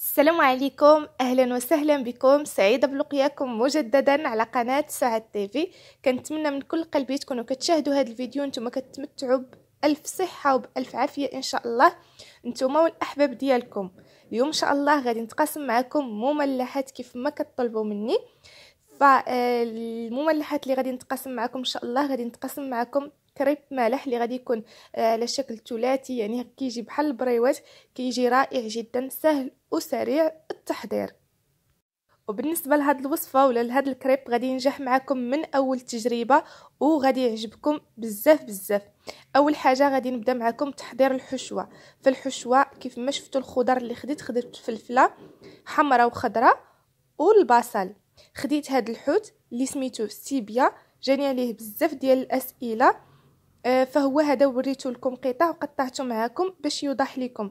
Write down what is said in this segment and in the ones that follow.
السلام عليكم اهلا وسهلا بكم سعيده بلقياكم مجددا على قناه سعد تيفي كنتمنى من كل قلبي تكونوا كتشاهدوا هذا الفيديو نتوما كتمتعوا بألف صحة وبألف عافية إن شاء الله نتوما والأحباب ديالكم اليوم إن شاء الله غادي نتقاسم معكم مملحات كيف ما كتطلبوا مني فالمملحات آه، اللي غادي نتقاسم معكم إن شاء الله غادي نتقاسم معكم كريب مالح اللي غادي يكون آه، على شكل ثلاثي يعني كيجي بحال البريوات كيجي رائع جدا سهل وسريع التحضير وبالنسبه لهاد الوصفه ولا لهاد الكريب غادي ينجح معكم من اول تجربه وغادي يعجبكم بزاف بزاف اول حاجه غادي نبدا معكم تحضير الحشوه فالحشوه كيف ما شفتوا الخضر اللي خديت خديت فلفله حمراء وخضراء والبصل خديت هاد الحوت اللي سميتو سيبيا جاني عليه بزاف ديال الاسئله آه، فهو هذا وريته لكم قطع وقطعته معكم باش يوضح لكم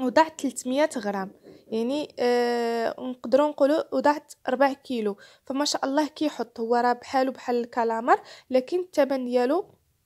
وضعت 300 غرام يعني آه نقدروا نقولوا وضعت 4 كيلو فما شاء الله كيحط هو راه بحالو بحال الكالامر لكن الثمن ديالو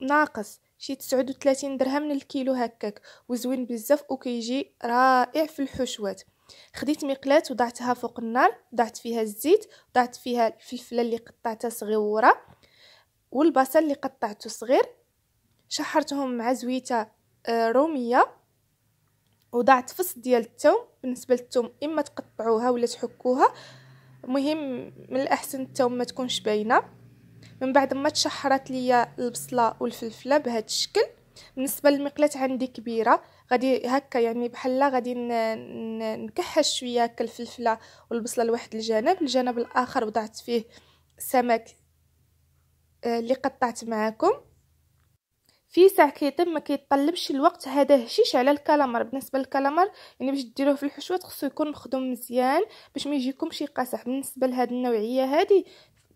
ناقص شي 39 درهم للكيلو هكاك وزوين بزاف وكيجي رائع في الحشوات خديت مقلاة وضعتها فوق النار ضعت فيها الزيت ضعت فيها الفلفله اللي قطعتها صغيره والبصل اللي قطعته صغير شحرتهم مع زويته آه، روميه وضعت فص ديال التوم بالنسبه للتوم اما تقطعوها ولا تحكوها مهم من الاحسن التوم ما تكونش باينه من بعد ما تشحرت ليا البصله والفلفله بهذا الشكل بالنسبه للمقلاة عندي كبيره غادي هكا يعني بحال غادي نكحش شويه الفلفله والبصله لواحد الجانب الجانب الاخر وضعت فيه سمك آه، اللي قطعت معاكم في ساع كيطيب ما كيطلبش الوقت هذا هشيش على الكلامر بالنسبه للكلامر يعني باش ديروه في الحشوات خصو يكون مخدوم مزيان باش ما يجيكمش يقاصح بالنسبه لهاد النوعيه هذه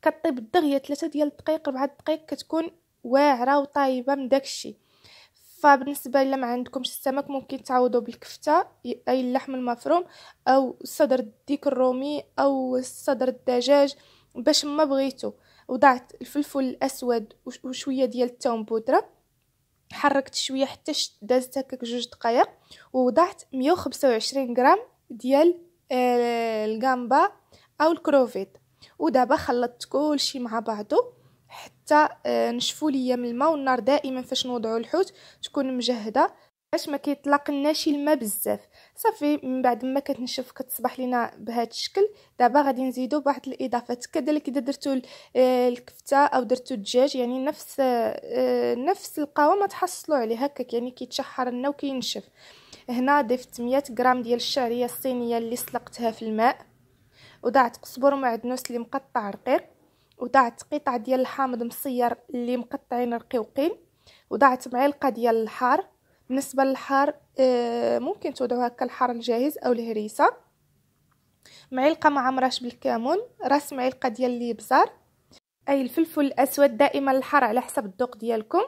كطيب الدغيه ثلاثة ديال الدقائق ربعة دقائق كتكون واعره وطايبه من داكشي فبالنسبه الا ما عندكمش السمك ممكن تعوضوا بالكفته اي اللحم المفروم او صدر الديك الرومي او صدر الدجاج باش ما بغيتو وضعت الفلفل الاسود وشويه ديال الثوم بودره حركت شويه حتى دازت هكاك جوج دقائق ووضعت 125 غرام ديال آه، الجامبا او الكروفيت ودابا خلطت كلشي مع بعضه حتى آه، نشفوا ليا من الماء والنار دائما فاش نوضعوا الحوت تكون مجهده باش ما كيطلقناش الماء بزاف صافي من بعد ما كتنشف كتصبح لينا بهذا الشكل دابا غادي نزيدو بواحد الاضافات كذلك اذا درتو آه، الكفته او درتو الدجاج يعني نفس آه، آه، نفس القوام تحصلوا عليه هكاك يعني كيتشحر لنا وكينشف هنا ضفت 100 غرام ديال الشعريه الصينيه اللي سلقتها في الماء وضعت قزبر ومعدنوس اللي مقطع رقيق وضعت قطع ديال الحامض مصير اللي مقطعين رقيقين وضعت معلقه ديال الحار بالنسبة للحار آه، ممكن توضعوا هكا الحار الجاهز أو الهريسة معلقة ما بالكامون بالكمون راس معلقة ديال الابزار أي الفلفل الأسود دائما الحار على حسب الذوق ديالكم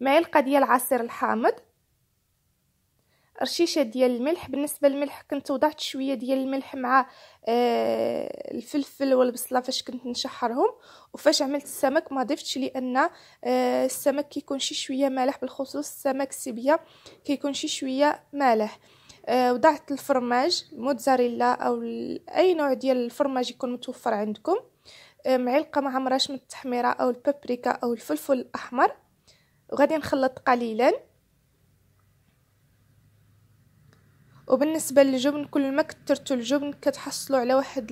معلقة ديال عصير الحامض رشيشه ديال الملح بالنسبه للملح كنت وضعت شويه ديال الملح مع آه، الفلفل والبصله فاش كنت نشحرهم وفاش عملت السمك ما ضفتش لان آه، السمك كيكون شي شويه مالح بالخصوص السمك سيبيا كيكون شي شويه مالح آه، وضعت الفرماج الموتزاريلا او اي نوع ديال الفرماج يكون متوفر عندكم معلقه ما عمراش من التحميره او البابريكا او الفلفل الاحمر وغادي نخلط قليلا وبالنسبة للجبن كل ما كترتو الجبن كتحصلوا على واحد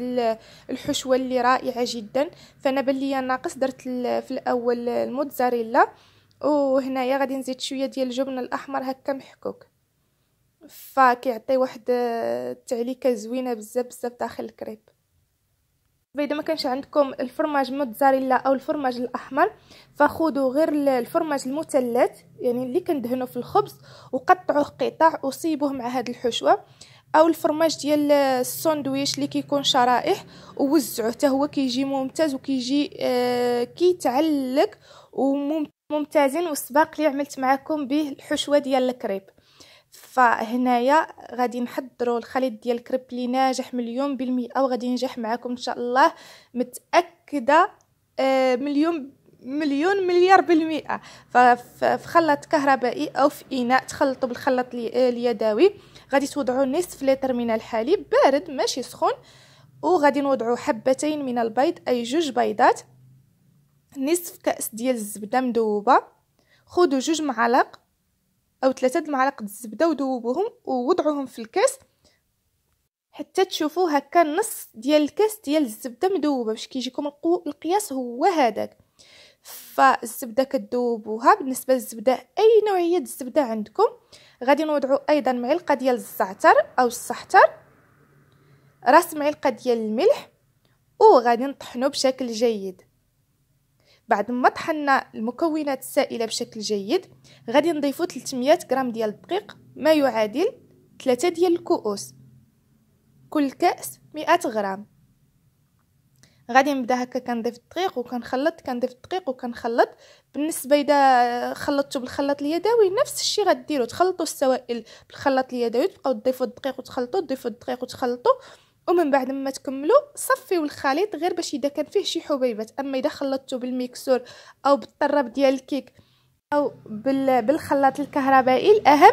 الحشوة اللي رائعة جدا فانا بلي ناقص درت في الاول الموتزاريلا يا غادي نزيد شويه ديال الجبن الاحمر هكا محكوك فكيعطي واحد آه، تعليكة زوينه بزاف بزاف داخل الكريب فاذا ما كانش عندكم الفرماج موتزاريلا او الفرماج الاحمر فخذوا غير الفرماج المثلث يعني اللي كندهنوا في الخبز وقطعوه قطع وصيبوه مع هذه الحشوه او الفرماج ديال الساندويش اللي كيكون شرائح ووزعوه حتى هو كيجي ممتاز وكيجي آه كيتعلق وممتازين والسباق اللي عملت معكم به الحشوه ديال الكريب فهنايا غادي نحضروا الخليط ديال الكريب لي ناجح مليون بالمئة وغادي ينجح معكم ان شاء الله متاكده آه، مليون مليون مليار بالمئة ففي خلط كهربائي أو في إناء تخلطوا بالخلاط آه، اليدوي غادي توضعوا نصف لتر من الحليب بارد ماشي سخون وغادي نوضعوا حبتين من البيض أي جوج بيضات نصف كأس ديال الزبدة مذوبة خدوا جوج معالق أو ثلاثة معالق الزبدة وذوبوهم ووضعوهم في الكاس حتى تشوفوا هكا النص ديال الكاس ديال الزبدة مذوبة باش كيجيكم القياس هو هذاك فالزبده كذوبوها بالنسبه للزبده اي نوعيه الزبده عندكم غادي نوضعوا ايضا معلقه ديال الزعتر او السحتر راس معلقه ديال الملح وغادي نطحنو بشكل جيد بعد ما طحنا المكونات السائله بشكل جيد غادي نضيفو 300 غرام ديال الدقيق ما يعادل 3 ديال الكؤوس كل كاس 100 غرام غادي نبدا هكا كنضيف الدقيق وكنخلط كنضيف الدقيق وكنخلط بالنسبه اذا خلطتو بالخلاط اليدوي نفس الشيء غديروا تخلطوا السوائل بالخلاط اليدوي تبقاو تضيفوا الدقيق وتخلطوا تضيفوا الدقيق وتخلطوا ومن بعد ما تكملوا صفيو الخليط غير باش اذا كان فيه شي حبيبات اما اذا خلطتو بالميكسور او بالطراب ديال الكيك أو بالخلاط الكهربائي الأهم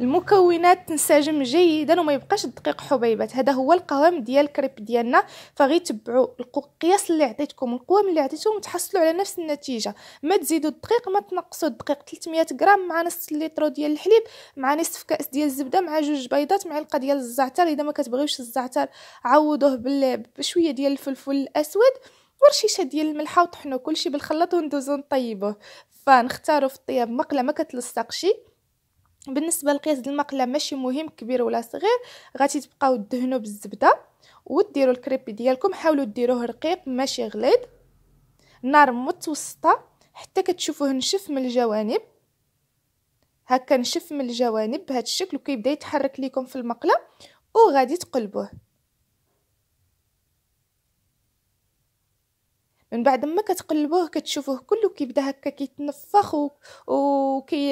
المكونات تنسجم جيدا وما يبقاش الدقيق حبيبات هذا هو القوام ديال الكريب ديالنا فغي تبعوا القياس اللي عطيتكم القوام اللي عطيتهم تحصلوا على نفس النتيجه ما تزيدوا الدقيق ما تنقصوا الدقيق 300 غرام مع نص لتر ديال الحليب مع نصف كاس ديال الزبده مع جوج بيضات معلقه ديال الزعتر اذا ما كتبغيوش الزعتر عوضوه بشويه ديال الفلفل الاسود ورشيشه ديال الملحه وطحنوا كلشي بالخلاط وندوزو نطيبوه فنختاروا في الطياب مقله ما كتلصقش بالنسبه لقياس ديال المقله ماشي مهم كبير ولا صغير غادي تبقاو تدهنوا بالزبده وديروا الكريبي ديالكم حاولوا ديروه رقيق ماشي غليظ نار متوسطه حتى كتشوفوه نشف من الجوانب هكا نشف من الجوانب بهذا الشكل وكيبدا يتحرك ليكم في المقله وغادي تقلبوه من بعد ما كتقلبوه كتشوفوه كله كيبدا هكا كيتنفخ وكي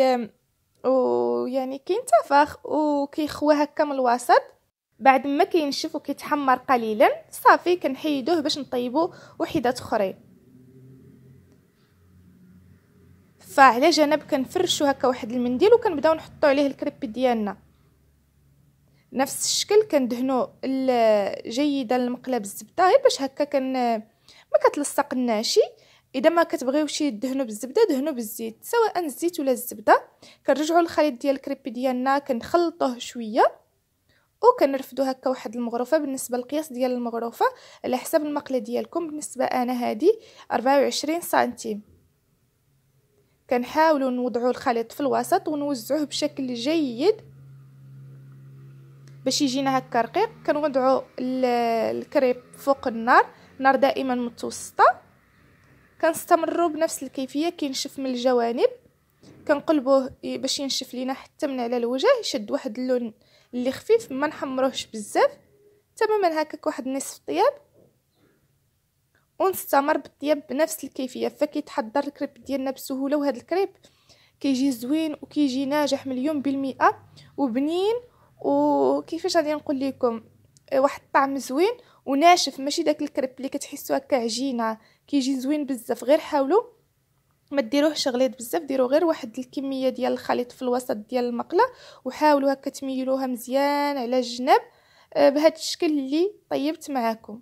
يعني كينتفخ وكيخوى هكا من الوسط بعد ما كينشف وكيتحمر قليلا صافي كنحيدوه باش نطيبو وحدات اخرين فعلى جنب كنفرشو هكا واحد المنديل وكنبداو نحطو عليه الكريب ديالنا نفس الشكل كندهنو جيدا المقلب الزبده غير باش هكا كن ما كتلصقناش اذا ما كتبغيوش يدهنوا بالزبده دهنوا بالزيت سواء الزيت ولا الزبده كنرجعوا الخليط ديال الكريبي ديالنا كنخلطوه شويه وكنرفدوا هكا واحد المغرفه بالنسبه للقياس ديال المغرفه على حسب المقله ديالكم بالنسبه انا هذه 24 سنتيم كنحاولوا نوضعوا الخليط في الوسط ونوزعوه بشكل جيد باش يجينا هكا رقيق كنوضعوا الكريب فوق النار نار دائما متوسطة كنستمروا بنفس الكيفية كينشف من الجوانب كنقلبوه باش ينشف لينا حتى من على الوجه يشد واحد اللون اللي خفيف ما نحمروهش بزاف تماما هكاك واحد نصف طياب ونستمر بالطياب بنفس الكيفيه فكيتحضر الكريب ديالنا بسهوله وهذا الكريب كيجي زوين وكيجي ناجح مليون بالمئه وبنين وكيفاش غادي نقول لكم واحد الطعم زوين وناشف ماشي داك الكريب اللي كتحسو هكا عجينه كيجي زوين بزاف غير حاولوا ما ديروهش غليظ بزاف ديروا غير واحد الكميه ديال الخليط في الوسط ديال المقله وحاولوا هكا تميلوها مزيان على الجناب آه، بهذا الشكل اللي طيبت معاكم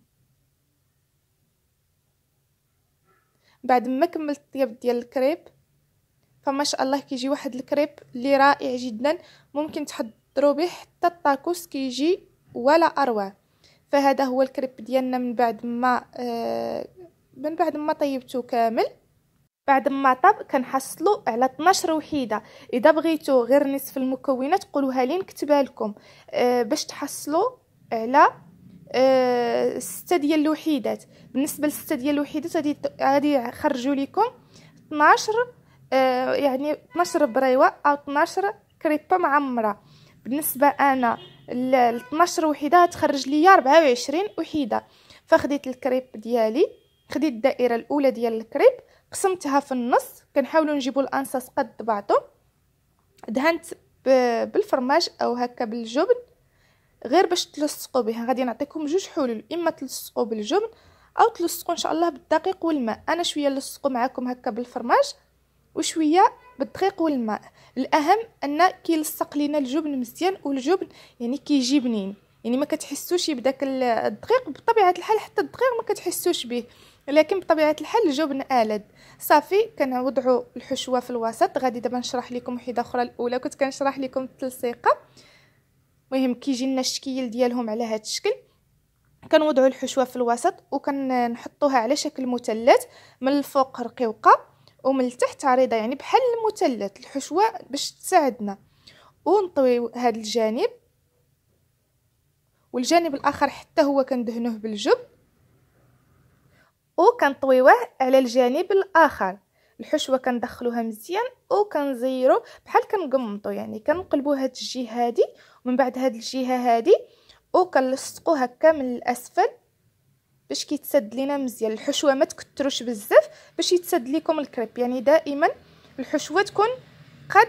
بعد ما كملت الطياب ديال الكريب فما شاء الله كيجي واحد الكريب اللي رائع جدا ممكن تحضروا به حتى الطاكوس كيجي ولا اروع فهذا هو الكريب ديالنا من بعد ما آه من بعد ما طيبته كامل بعد ما طاب كنحصلوا على 12 وحيده اذا بغيتوا غير نصف المكونات قولوها لي نكتبها لكم أه باش تحصلوا على أه ستة ديال الوحيدات بالنسبه لسته ديال الوحيدات غادي غادي يخرجوا لكم 12 أه يعني 12 بريوه او 12 كريبه معمره بالنسبه انا ال 12 وحده تخرج ليا 24 وحده فخديت الكريب ديالي خديت الدائره الاولى ديال الكريب قسمتها في النص كنحاولوا نجيبوا الانصاص قد بعضو دهنت بالفرماج او هكا بالجبن غير باش تلصقوا به غادي نعطيكم جوج حلول اما تلصقوا بالجبن او تلصقوا ان شاء الله بالدقيق والماء انا شويه لصقوا معكم هكا بالفرماج وشويه بالدقيق والماء الاهم ان كيلصق لينا الجبن مزيان والجبن يعني كيجي بنين يعني ما كتحسوش بداك الدقيق بطبيعه الحال حتى الدقيق ما كتحسوش به لكن بطبيعه الحال الجبن الد صافي كنوضعوا الحشوه في الوسط غادي دابا نشرح لكم وحده اخرى الاولى كنت كنشرح لكم التلصيقه المهم كيجي لنا الشكل ديالهم على هذا الشكل كنوضعوا الحشوه في الوسط وكنحطوها على شكل مثلث من الفوق رقيقه ومن التحت عريضه يعني بحال المثلث الحشوه باش تساعدنا ونطوي هذا الجانب والجانب الاخر حتى هو كندهنوه بالجب وكنطويوه على الجانب الاخر الحشوه كندخلوها مزيان وكنزيرو بحال كنقمطو يعني كنقلبو هاد الجهه هادي ومن بعد هاد الجهه هادي وكنلصقو هكا من الاسفل باش كيتسد لينا مزيان الحشوه ما تكثروش بزاف باش يتسد لكم الكريب يعني دائما الحشوه تكون قد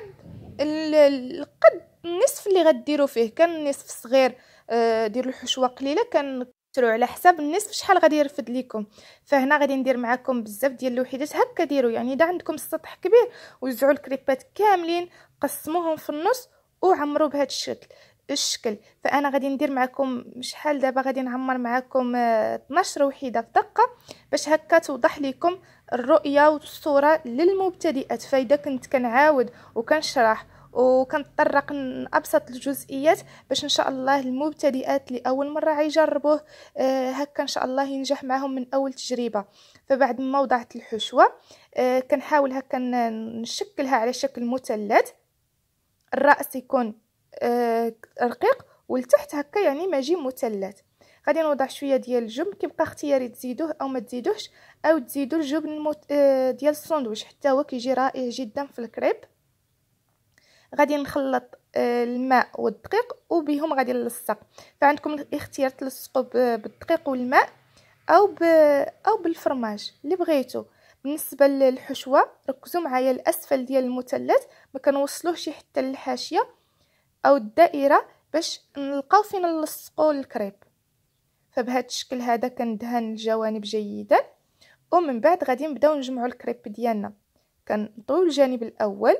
قد النصف اللي غديروا فيه كان النصف صغير آه، ديروا الحشوه قليله كان ترو على حساب النصف شحال غادي يرفد ليكم فهنا غادي ندير معكم بزاف ديال الوحدات هكا ديروا يعني اذا عندكم السطح كبير وزعوا الكريبات كاملين قسموهم في النص وعمروا بهذا الشكل الشكل فانا غادي ندير معكم شحال دابا غادي نعمر معكم 12 آه، وحده في دقه باش هكا توضح لكم الرؤيه والصوره للمبتدئات فاذا كنت كنعاود وكنشرح وكنتطرق لابسط الجزئيات باش ان شاء الله المبتدئات لاول مره يجربوه آه، هكا ان شاء الله ينجح معهم من اول تجربه فبعد ما وضعت الحشوه آه، كنحاول هكا نشكلها على شكل مثلث الراس يكون آه، رقيق ولتحت هكا يعني ماجي مثلث غادي نوضع شويه ديال الجبن كيبقى اختياري تزيدوه او ما تزيدوهش او تزيدوا الجبن المت... آه، ديال الساندويتش حتى هو كيجي رائع جدا في الكريب غادي نخلط آه، الماء والدقيق وبهم غادي نلصق فعندكم الاختيار تلصقوا بالدقيق والماء او ب... او بالفرماج اللي بغيتو بالنسبه للحشوه ركزوا معايا الاسفل ديال المثلث ما كنوصلوهش حتى للحاشيه او الدائره باش نلقاو فين نلصقوا الكريب فبهذا الشكل هذا كندهن الجوانب جيدا ومن بعد غادي نبداو نجمعوا الكريب ديالنا كنطوي الجانب الاول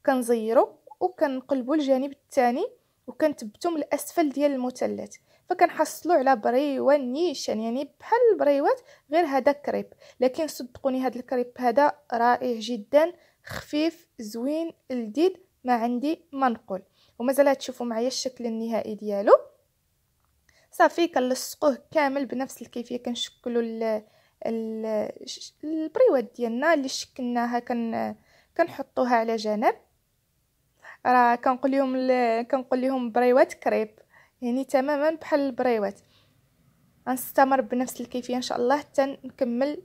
وكنزيرو وكنقلبوا الجانب الثاني وكنثبتو من الاسفل ديال المثلث فكنحصلوا على بريوه نيشان يعني بحال البريوات غير هذا كريب لكن صدقوني هذا الكريب هذا رائع جدا خفيف زوين لذيذ ما عندي ما نقول ومازال تشوفوا معايا الشكل النهائي ديالو صافي كنلصقوه كامل بنفس الكيفيه كنشكلوا البريوات ديالنا اللي شكلناها كن كنحطوها على جنب راه كنقول لهم كنقول لهم بريوات كريب يعني تماما بحال البريوات غنستمر بنفس الكيفيه ان شاء الله حتى نكمل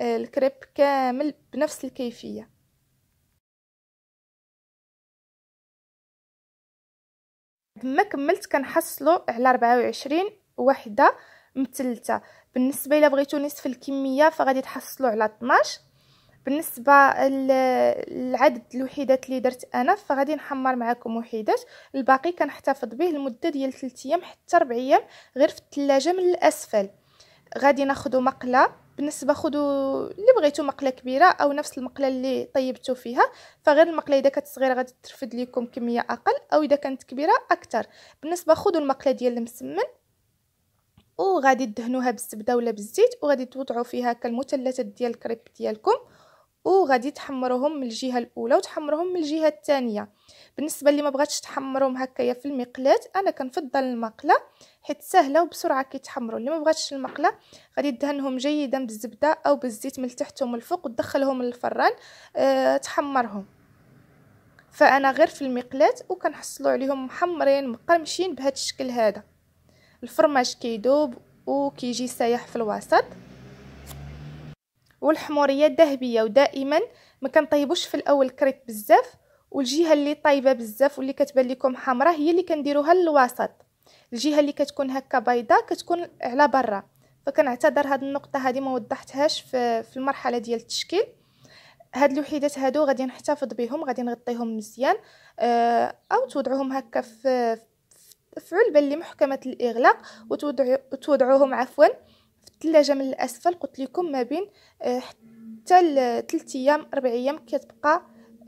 الكريب كامل بنفس الكيفيه ما كملت كنحصلوا على 24 وحده مثلثه بالنسبه الى بغيتو نصف الكميه فغادي تحصلوا على 12 بالنسبه للعدد الوحيدات اللي درت انا فغادي نحمر معكم وحيدات الباقي كنحتفظ به لمده ديال 3 ايام حتى 4 ايام غير في الثلاجه من الاسفل غادي ناخذ مقله بالنسبه خذوا اللي بغيتو مقله كبيره او نفس المقله اللي طيبتو فيها فغير المقله اذا كانت صغيره غادي ترفد لكم كميه اقل او اذا كانت كبيره اكثر بالنسبه خذوا المقله ديال المسمن وغادي تدهنوها بالزبده ولا بالزيت وغادي توضعوا فيها كالمثلثات ديال الكريب ديالكم وغادي تحمروهم من الجهه الاولى وتحمروهم من الجهه الثانيه بالنسبه اللي ما بغاتش تحمرهم هكايا في المقلاه انا كنفضل المقله حيت سهله وبسرعه كيتحمروا اللي ما بغاتش المقله غادي دهنهم جيدا بالزبده او بالزيت من تحت ومن الفوق وتدخلهم للفران أه تحمرهم فانا غير في المقلاه وكنحصلوا عليهم محمرين مقرمشين بهذا الشكل هذا الفرماج كيدوب وكيجي سايح في الوسط والحموريه ذهبيه ودائما ما كنطيبوش في الاول كريت بزاف والجهه اللي طايبه بزاف واللي كتبان لكم حمراء هي اللي كنديروها للوسط الجهه اللي كتكون هكا بيضاء كتكون على برا فكنعتذر هاد النقطه هذه ما وضحتهاش في, في المرحله ديال التشكيل هاد الوحيدات هادو غادي نحتفظ بهم غادي نغطيهم مزيان آه او توضعوهم هكا في في علبه محكمه الاغلاق وتوضعوهم عفوا في الثلاجه من الاسفل قلت لكم ما بين آه حتى 3 ايام 4 ايام كتبقى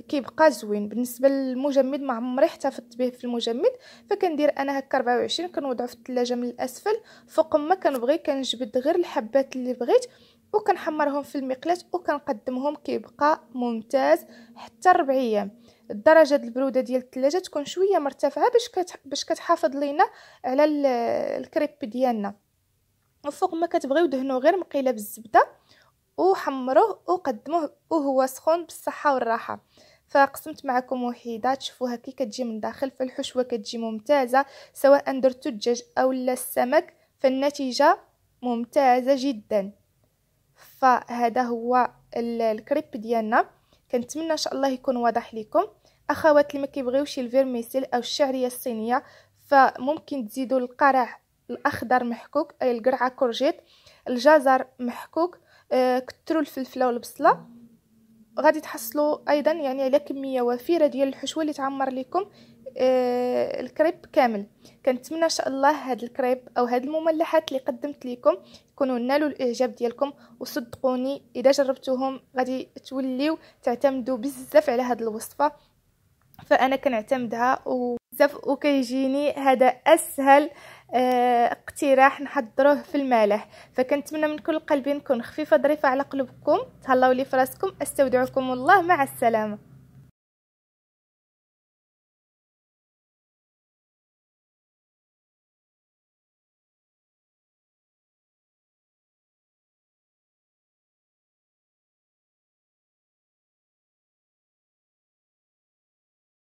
كيبقى زوين بالنسبه للمجمد ما عمري احتفظت به في المجمد فكندير انا هكا 24 كنوضعو في الثلاجه من الاسفل فوق ما كنبغي كنجبد غير الحبات اللي بغيت وكنحمرهم في المقلاة وكنقدمهم كيبقى ممتاز حتى 4 ايام درجه البروده ديال الثلاجه تكون شويه مرتفعه باش باش كتحافظ لينا على الكريب ديالنا وفوق ما كتبغيو دهنوه غير مقيله بالزبده وحمروه وقدموه وهو سخون بالصحه والراحه فقسمت معكم وحيده تشوفوها كي كتجي من داخل فالحشوه كتجي ممتازه سواء درتو الدجاج او لا السمك فالنتيجه ممتازه جدا فهذا هو الكريب ديالنا كنتمنى ان شاء الله يكون واضح لكم اخوات اللي ما كيبغيوش الفيرميسيل او الشعريه الصينيه فممكن تزيدوا القرع الاخضر محكوك اي القرعه كورجيت الجزر محكوك آه، كثروا الفلفله والبصله غادي تحصلوا ايضا يعني على كميه وفيره ديال الحشوه اللي تعمر لكم آه الكريب كامل كنتمنى ان شاء الله هاد الكريب او هاد المملحات اللي قدمت لكم يكونوا نالوا الاعجاب ديالكم وصدقوني اذا جربتوهم غادي توليو تعتمدوا بزاف على هاد الوصفه فانا كنعتمدها و بزاف وكيجيني هذا اسهل آه، اقتراح نحضروه في المالح فكنتمنى من كل قلبي نكون خفيفه ظريفه على قلوبكم تهلاو لي فراسكم استودعكم الله مع السلامه